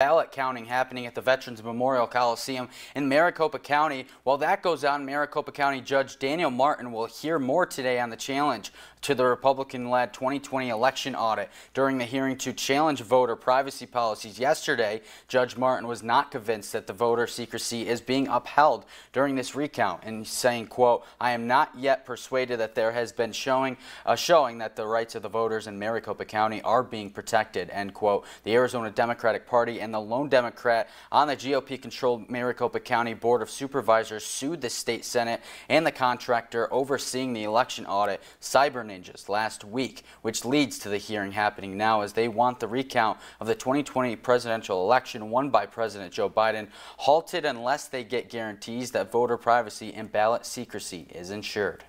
ballot counting happening at the Veterans Memorial Coliseum in Maricopa County. While that goes on, Maricopa County Judge Daniel Martin will hear more today on the challenge to the Republican-led 2020 election audit. During the hearing to challenge voter privacy policies yesterday, Judge Martin was not convinced that the voter secrecy is being upheld during this recount and saying, quote, I am not yet persuaded that there has been showing, uh, showing that the rights of the voters in Maricopa County are being protected, end quote. The Arizona Democratic Party and and the lone Democrat on the GOP controlled Maricopa County Board of Supervisors sued the state Senate and the contractor overseeing the election audit, Cyber Ninjas, last week, which leads to the hearing happening now as they want the recount of the 2020 presidential election won by President Joe Biden halted unless they get guarantees that voter privacy and ballot secrecy is ensured.